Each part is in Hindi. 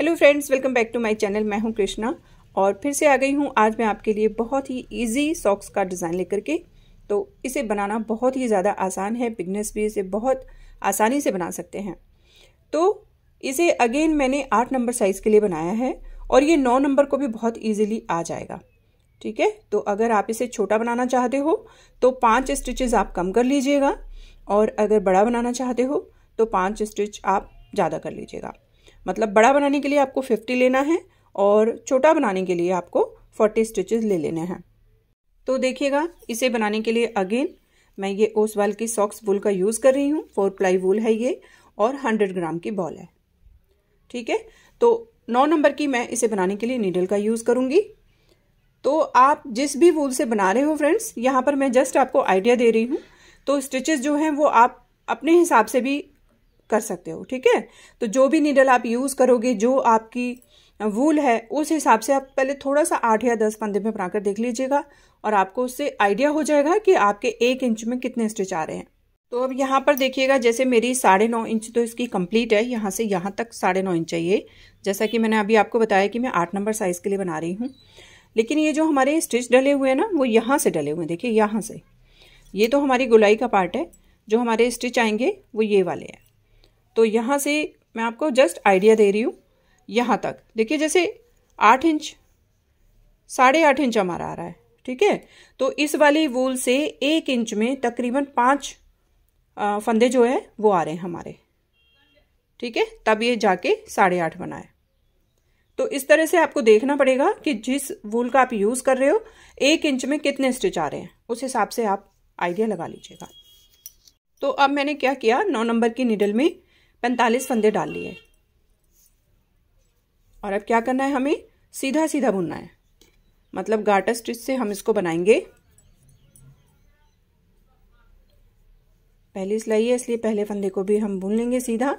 hello friends welcome back to my channel मैं हूं कृष्णा और फिर से आ गई हूं आज मैं आपके लिए बहुत ही इजी सॉक्स का डिज़ाइन लेकर के तो इसे बनाना बहुत ही ज़्यादा आसान है बिगनेस भी इसे बहुत आसानी से बना सकते हैं तो इसे अगेन मैंने आठ नंबर साइज़ के लिए बनाया है और ये नौ नंबर को भी बहुत ईजिली आ जाएगा ठीक है तो अगर आप इसे छोटा बनाना चाहते हो तो पाँच स्टिचेज आप कम कर लीजिएगा और अगर बड़ा बनाना चाहते हो तो पाँच स्टिच आप ज़्यादा कर लीजिएगा मतलब बड़ा बनाने के लिए आपको फिफ्टी लेना है और छोटा बनाने के लिए आपको फोर्टी स्टिचेस ले लेने हैं तो देखिएगा इसे बनाने के लिए अगेन मैं ये ओस वाल की सॉक्स वूल का यूज़ कर रही हूँ फोर प्लाई वूल है ये और हंड्रेड ग्राम की बॉल है ठीक है तो नौ नंबर की मैं इसे बनाने के लिए नीडल का यूज़ करूँगी तो आप जिस भी वूल से बना रहे हो फ्रेंड्स यहाँ पर मैं जस्ट आपको आइडिया दे रही हूँ तो स्टिचेस जो हैं वो आप अपने हिसाब से भी कर सकते हो ठीक है तो जो भी नीडल आप यूज़ करोगे जो आपकी वूल है उस हिसाब से आप पहले थोड़ा सा आठ या दस पंदे में बनाकर देख लीजिएगा और आपको उससे आइडिया हो जाएगा कि आपके एक इंच में कितने स्टिच आ रहे हैं तो अब यहाँ पर देखिएगा जैसे मेरी साढ़े नौ इंच तो इसकी कंप्लीट है यहाँ से यहाँ तक साढ़े नौ इंच चाहिए जैसा कि मैंने अभी आपको बताया कि मैं आठ नंबर साइज़ के लिए बना रही हूँ लेकिन ये जो हमारे स्टिच डले हुए हैं ना वो यहाँ से डले हुए हैं देखिए यहाँ से ये तो हमारी गुलाई का पार्ट है जो हमारे स्टिच आएंगे वो ये वाले हैं तो यहाँ से मैं आपको जस्ट आइडिया दे रही हूँ यहाँ तक देखिए जैसे आठ इंच साढ़े आठ इंच हमारा आ रहा है ठीक है तो इस वाली वूल से एक इंच में तकरीबन पाँच फंदे जो है वो आ रहे हैं हमारे ठीक है तब ये जाके साढ़े आठ बनाए तो इस तरह से आपको देखना पड़ेगा कि जिस वूल का आप यूज़ कर रहे हो एक इंच में कितने स्टिच आ रहे हैं उस हिसाब से आप आइडिया लगा लीजिएगा तो अब मैंने क्या किया नौ नंबर की निडल में पैंतालीस फंदे डाल लिए और अब क्या करना है हमें सीधा सीधा बुनना है मतलब गाटा स्टिच से हम इसको बनाएंगे पहली सिलाई है इसलिए पहले फंदे को भी हम बुन लेंगे सीधा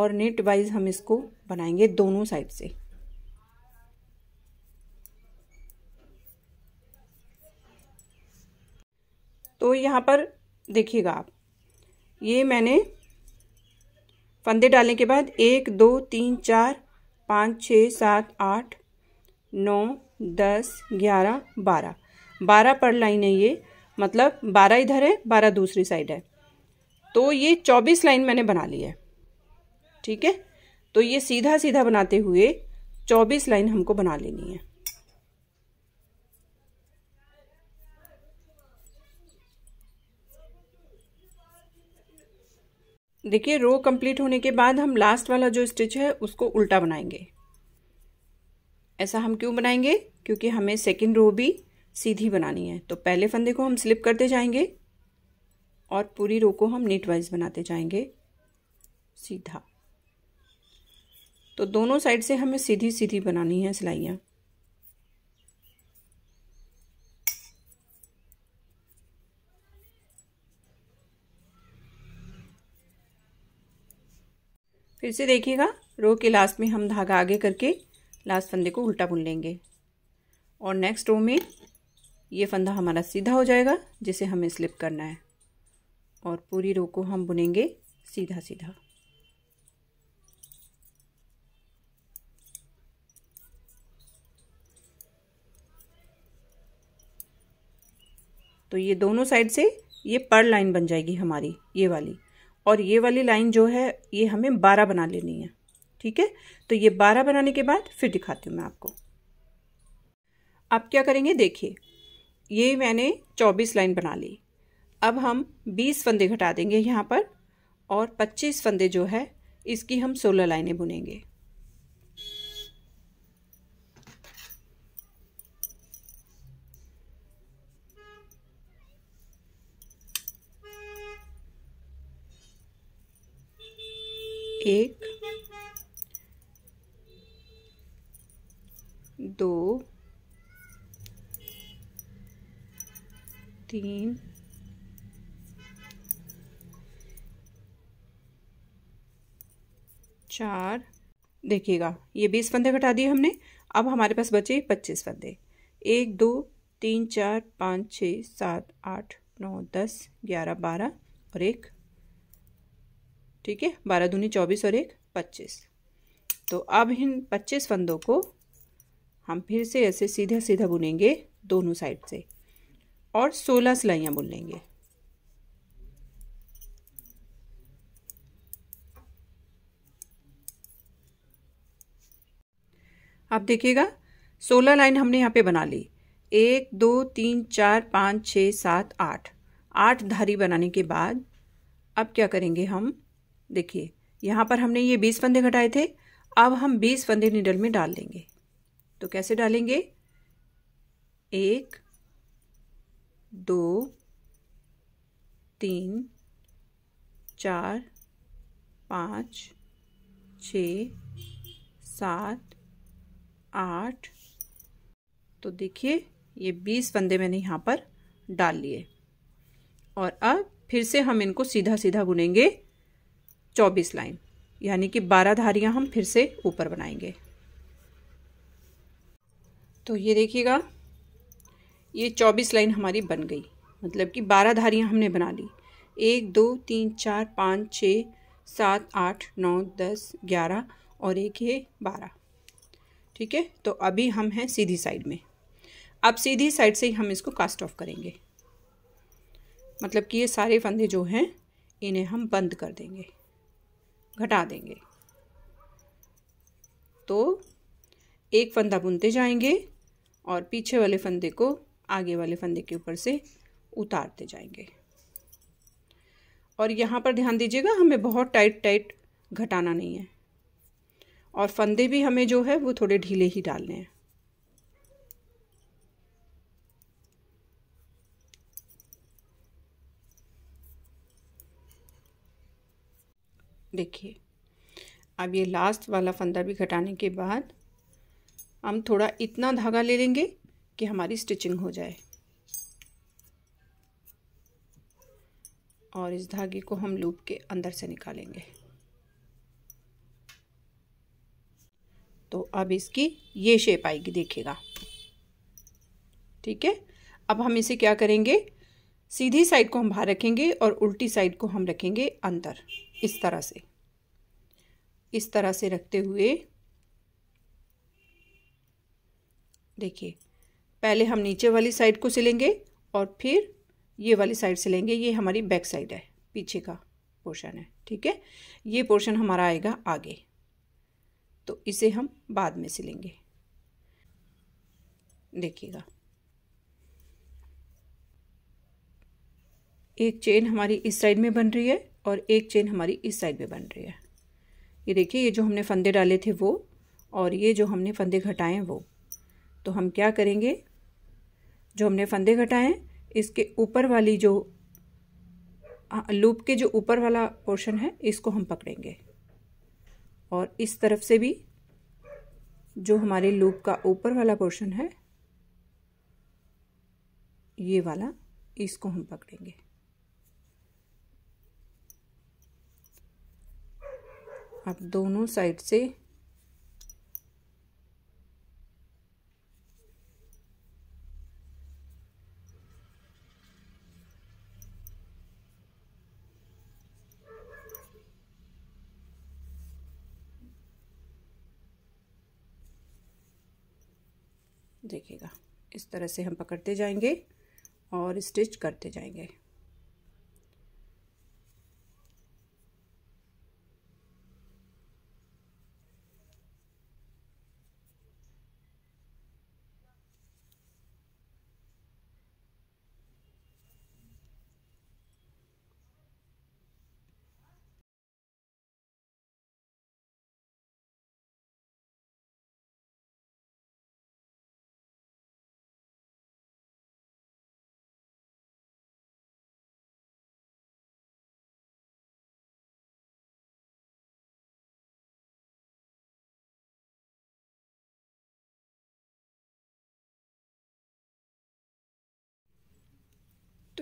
और नेट वाइज हम इसको बनाएंगे दोनों साइड से तो यहाँ पर देखिएगा आप ये मैंने फंदे डालने के बाद एक दो तीन चार पाँच छः सात आठ नौ दस ग्यारह बारह बारह पर लाइन है ये मतलब बारह इधर है बारह दूसरी साइड है तो ये चौबीस लाइन मैंने बना ली है ठीक है तो ये सीधा सीधा बनाते हुए चौबीस लाइन हमको बना लेनी है देखिए रो कंप्लीट होने के बाद हम लास्ट वाला जो स्टिच है उसको उल्टा बनाएंगे ऐसा हम क्यों बनाएंगे क्योंकि हमें सेकेंड रो भी सीधी बनानी है तो पहले फंदे को हम स्लिप करते जाएंगे और पूरी रो को हम नीट वाइज बनाते जाएंगे सीधा तो दोनों साइड से हमें सीधी सीधी बनानी है सिलाइयाँ फिर से देखिएगा रो के लास्ट में हम धागा आगे करके लास्ट फंदे को उल्टा बुन लेंगे और नेक्स्ट रो में ये फंदा हमारा सीधा हो जाएगा जिसे हमें स्लिप करना है और पूरी रो को हम बुनेंगे सीधा सीधा तो ये दोनों साइड से ये पर लाइन बन जाएगी हमारी ये वाली और ये वाली लाइन जो है ये हमें बारह बना लेनी है ठीक है तो ये बारह बनाने के बाद फिर दिखाती हूँ मैं आपको आप क्या करेंगे देखिए ये मैंने चौबीस लाइन बना ली अब हम बीस फंदे घटा देंगे यहाँ पर और पच्चीस फंदे जो है इसकी हम सोलह लाइनें बुनेंगे एक दो तीन चार देखिएगा ये बीस फंदे घटा दिए हमने अब हमारे पास बचे पच्चीस फंदे एक दो तीन चार पाँच छ सात आठ नौ दस ग्यारह बारह और एक ठीक है बारह दूनी चौबीस और एक पच्चीस तो अब इन पच्चीस फंदों को हम फिर से ऐसे सीधा सीधा बुनेंगे दोनों साइड से और सोलह सिलाइयाँ बुन लेंगे आप देखिएगा सोलह लाइन हमने यहाँ पे बना ली एक दो तीन चार पाँच छ सात आठ आठ धारी बनाने के बाद अब क्या करेंगे हम देखिए यहाँ पर हमने ये बीस फंदे घटाए थे अब हम बीस फंदे निडल में डाल लेंगे तो कैसे डालेंगे एक दो तीन चार पाँच छ सात आठ तो देखिए ये बीस फंदे मैंने यहाँ पर डाल लिए और अब फिर से हम इनको सीधा सीधा बुनेंगे चौबीस लाइन यानी कि बारह धारियाँ हम फिर से ऊपर बनाएंगे तो ये देखिएगा ये चौबीस लाइन हमारी बन गई मतलब कि बारह धारियाँ हमने बना ली एक दो तीन चार पाँच छ सात आठ नौ दस ग्यारह और एक है बारह ठीक है तो अभी हम हैं सीधी साइड में अब सीधी साइड से ही हम इसको कास्ट ऑफ करेंगे मतलब कि ये सारे फंदे जो हैं इन्हें हम बंद कर देंगे घटा देंगे तो एक फंदा बुनते जाएंगे और पीछे वाले फंदे को आगे वाले फंदे के ऊपर से उतारते जाएंगे और यहाँ पर ध्यान दीजिएगा हमें बहुत टाइट टाइट घटाना नहीं है और फंदे भी हमें जो है वो थोड़े ढीले ही डालने हैं देखिए अब ये लास्ट वाला फंदा भी घटाने के बाद हम थोड़ा इतना धागा ले लेंगे कि हमारी स्टिचिंग हो जाए और इस धागे को हम लूप के अंदर से निकालेंगे तो अब इसकी ये शेप आएगी देखिएगा ठीक है अब हम इसे क्या करेंगे सीधी साइड को हम बाहर रखेंगे और उल्टी साइड को हम रखेंगे अंदर इस तरह से इस तरह से रखते हुए देखिए पहले हम नीचे वाली साइड को सिलेंगे और फिर ये वाली साइड सिलेंगे ये हमारी बैक साइड है पीछे का पोर्शन है ठीक है ये पोर्शन हमारा आएगा आगे तो इसे हम बाद में सिलेंगे देखिएगा एक चेन हमारी इस साइड में बन रही है और एक चेन हमारी इस साइड में बन रही है ये देखिए ये जो हमने फंदे डाले थे वो और ये जो हमने फंदे घटाए वो तो हम क्या करेंगे जो हमने फंदे घटाए इसके ऊपर वाली जो लूप के जो ऊपर वाला पोर्शन है इसको हम पकड़ेंगे और इस तरफ से भी जो हमारे लूप का ऊपर वाला पोर्शन है ये वाला इसको हम पकड़ेंगे आप दोनों साइड से देखिएगा इस तरह से हम पकड़ते जाएंगे और स्टिच करते जाएंगे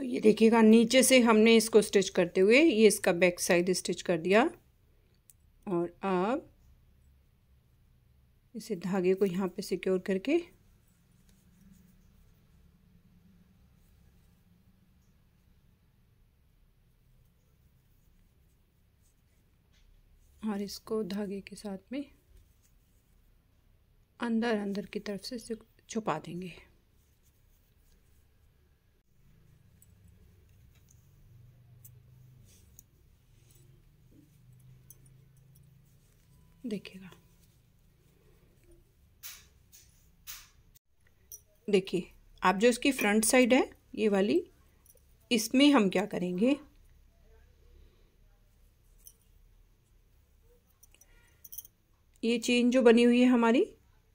तो ये देखिएगा नीचे से हमने इसको स्टिच करते हुए ये इसका बैक साइड स्टिच कर दिया और अब इसे धागे को यहाँ पे सिक्योर करके और इसको धागे के साथ में अंदर अंदर की तरफ से छुपा देंगे देखिएगा देखिए आप जो इसकी फ्रंट साइड है ये वाली इसमें हम क्या करेंगे ये चेन जो बनी हुई है हमारी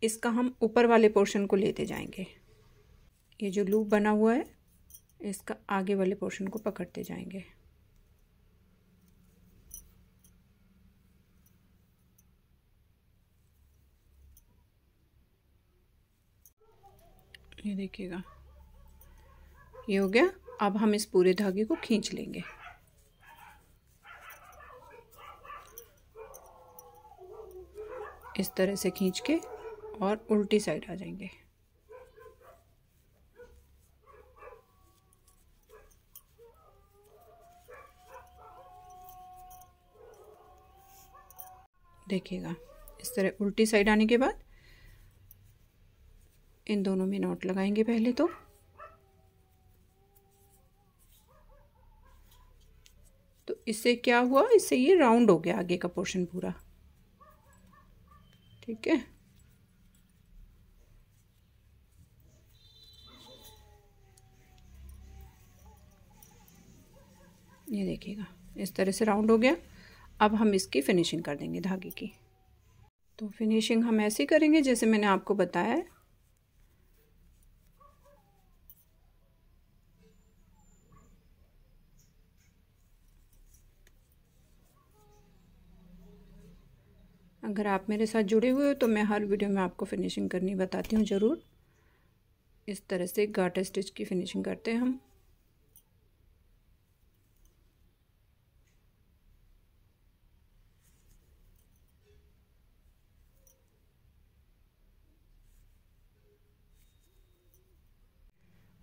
इसका हम ऊपर वाले पोर्शन को लेते जाएंगे ये जो लूप बना हुआ है इसका आगे वाले पोर्शन को पकड़ते जाएंगे ये देखिएगा ये हो गया अब हम इस पूरे धागे को खींच लेंगे इस तरह से खींच के और उल्टी साइड आ जाएंगे देखिएगा इस तरह उल्टी साइड आने के बाद इन दोनों में नॉट लगाएंगे पहले तो तो इससे क्या हुआ इससे ये राउंड हो गया आगे का पोर्शन पूरा ठीक है ये देखिएगा इस तरह से राउंड हो गया अब हम इसकी फिनिशिंग कर देंगे धागे की तो फिनिशिंग हम ऐसे करेंगे जैसे मैंने आपको बताया है अगर आप मेरे साथ जुड़े हुए हो तो मैं हर वीडियो में आपको फिनिशिंग करनी बताती हूँ ज़रूर इस तरह से गाटा स्टिच की फिनिशिंग करते हैं हम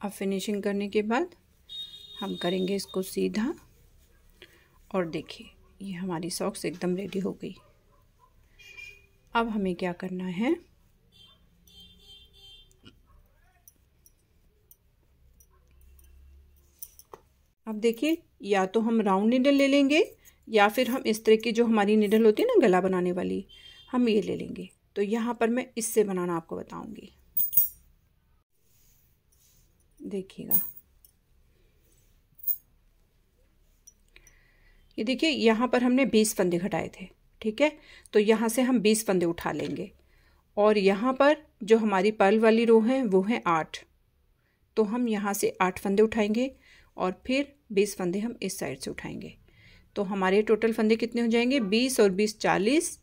अब फिनिशिंग करने के बाद हम करेंगे इसको सीधा और देखिए ये हमारी सॉक्स एकदम रेडी हो गई अब हमें क्या करना है अब देखिए या तो हम राउंड निडल ले लेंगे या फिर हम इस तरह की जो हमारी निडल होती है ना गला बनाने वाली हम ये ले लेंगे तो यहाँ पर मैं इससे बनाना आपको बताऊंगी देखिएगा ये देखिए यहाँ पर हमने बीस फंदे घटाए थे ठीक है तो यहाँ से हम बीस फंदे उठा लेंगे और यहाँ पर जो हमारी पर्ल वाली रो है वो है आठ तो हम यहाँ से आठ फंदे उठाएंगे और फिर बीस फंदे हम इस साइड से उठाएंगे तो हमारे टोटल फंदे कितने हो जाएंगे बीस और बीस चालीस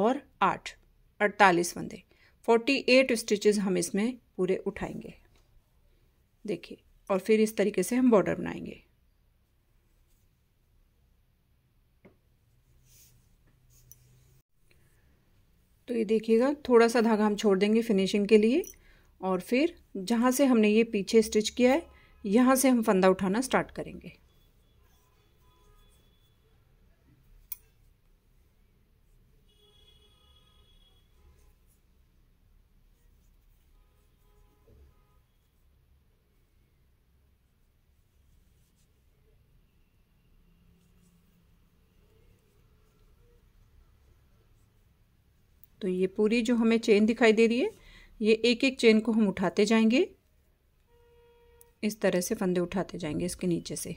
और आठ अड़तालीस फंदे फोर्टी एट स्टिचेज हम इसमें पूरे उठाएंगे देखिए और फिर इस तरीके से हम बॉर्डर बनाएंगे तो ये देखिएगा थोड़ा सा धागा हम छोड़ देंगे फिनिशिंग के लिए और फिर जहाँ से हमने ये पीछे स्टिच किया है यहाँ से हम फंदा उठाना स्टार्ट करेंगे तो ये पूरी जो हमें चेन दिखाई दे रही है ये एक एक चेन को हम उठाते जाएंगे इस तरह से फंदे उठाते जाएंगे इसके नीचे से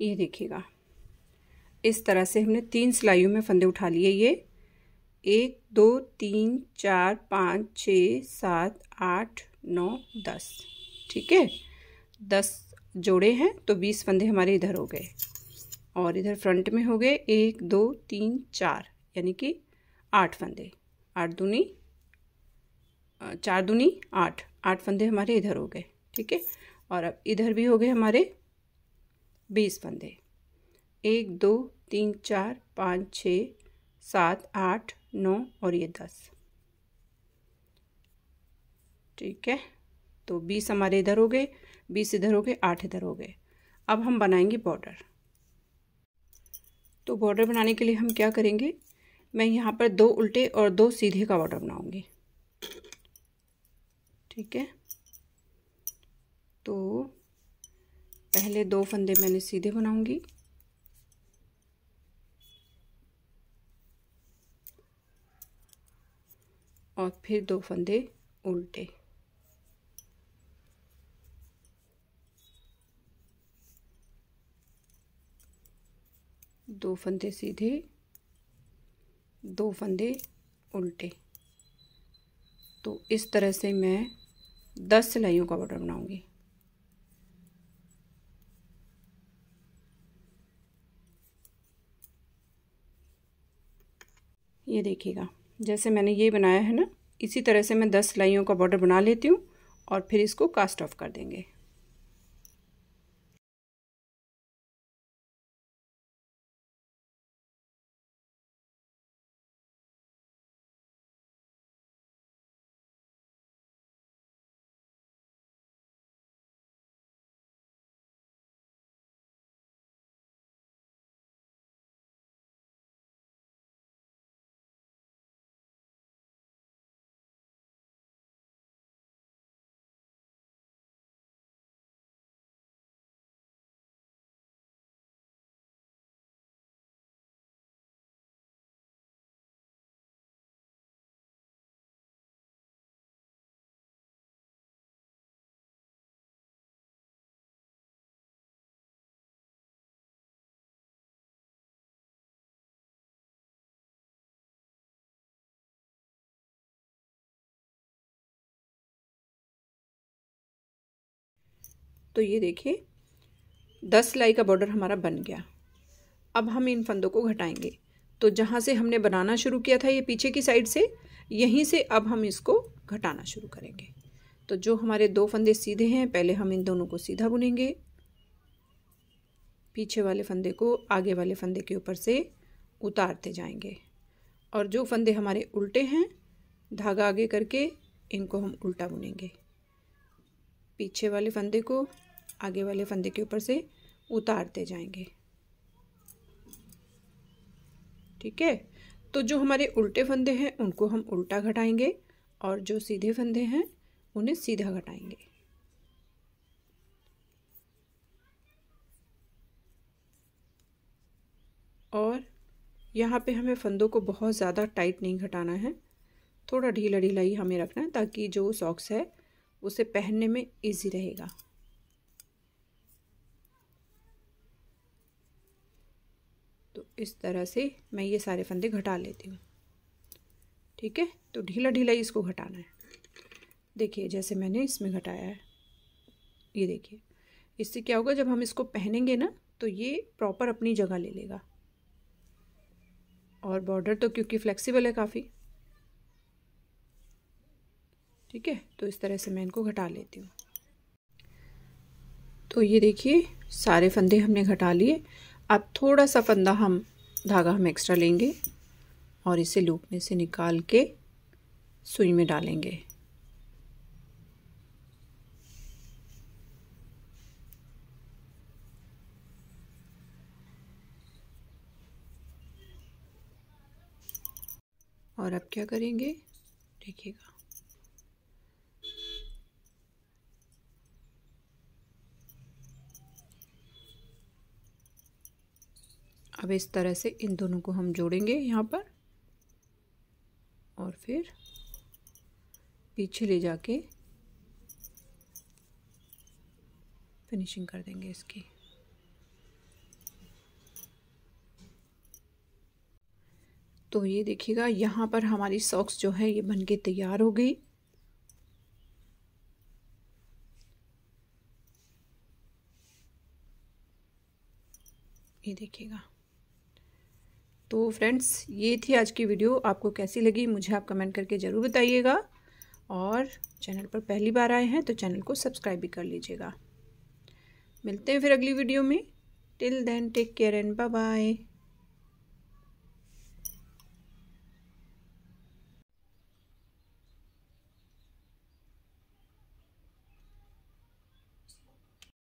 ये देखिएगा इस तरह से हमने तीन सिलाइयों में फंदे उठा लिए ये एक दो तीन चार पाँच छ सात आठ नौ दस ठीक है दस जोड़े हैं तो बीस फंदे हमारे इधर हो गए और इधर फ्रंट में हो गए एक दो तीन चार यानी कि आठ फंदे आठ दूनी चार दूनी आठ आठ फंदे हमारे इधर हो गए ठीक है और अब इधर भी हो गए हमारे बीस फंदे एक दो तीन चार पाँच छ सात आठ नौ और ये दस ठीक है तो बीस हमारे इधर हो गए बीस इधर हो गए आठ इधर हो गए अब हम बनाएंगे बॉर्डर तो बॉर्डर बनाने के लिए हम क्या करेंगे मैं यहाँ पर दो उल्टे और दो सीधे का बॉर्डर बनाऊंगी ठीक है तो पहले दो फंदे मैंने सीधे बनाऊंगी और फिर दो फंदे उल्टे दो फंदे सीधे दो फंदे उल्टे तो इस तरह से मैं दस सिलाइयों का बॉर्डर बनाऊंगी ये देखिएगा जैसे मैंने ये बनाया है ना इसी तरह से मैं दस सिलाइयों का बॉर्डर बना लेती हूँ और फिर इसको कास्ट ऑफ कर देंगे तो ये देखिए दस सिलाई का बॉर्डर हमारा बन गया अब हम इन फंदों को घटाएंगे तो जहाँ से हमने बनाना शुरू किया था ये पीछे की साइड से यहीं से अब हम इसको घटाना शुरू करेंगे तो जो हमारे दो फंदे सीधे हैं पहले हम इन दोनों को सीधा बुनेंगे पीछे वाले फंदे को आगे वाले फंदे के ऊपर से उतारते जाएंगे और जो फंदे हमारे उल्टे हैं धागा आगे करके इनको हम उल्टा बुनेंगे पीछे वाले फंदे को आगे वाले फंदे के ऊपर से उतारते जाएंगे ठीक है तो जो हमारे उल्टे फंदे हैं उनको हम उल्टा घटाएंगे और जो सीधे फंदे हैं उन्हें सीधा घटाएंगे और यहाँ पे हमें फंदों को बहुत ज़्यादा टाइट नहीं घटाना है थोड़ा ढीला ढीला ही हमें रखना है ताकि जो सॉक्स है उसे पहनने में इजी रहेगा इस तरह से मैं ये सारे फंदे घटा लेती हूँ ठीक है तो ढीला ढीला ही इसको घटाना है देखिए जैसे मैंने इसमें घटाया है ये देखिए इससे क्या होगा जब हम इसको पहनेंगे ना तो ये प्रॉपर अपनी जगह ले लेगा और बॉर्डर तो क्योंकि फ्लेक्सिबल है काफ़ी ठीक है तो इस तरह से मैं इनको घटा लेती हूँ तो ये देखिए सारे फंदे हमने घटा लिए अब थोड़ा सा फंदा हम धागा हम एक्स्ट्रा लेंगे और इसे लूप में से निकाल के सुई में डालेंगे और अब क्या करेंगे देखिएगा अब इस तरह से इन दोनों को हम जोड़ेंगे यहाँ पर और फिर पीछे ले जाके फिनिशिंग कर देंगे इसकी तो ये देखिएगा यहाँ पर हमारी सॉक्स जो है ये बनके तैयार हो गई ये देखिएगा तो फ्रेंड्स ये थी आज की वीडियो आपको कैसी लगी मुझे आप कमेंट करके ज़रूर बताइएगा और चैनल पर पहली बार आए हैं तो चैनल को सब्सक्राइब भी कर लीजिएगा मिलते हैं फिर अगली वीडियो में till then take care and bye bye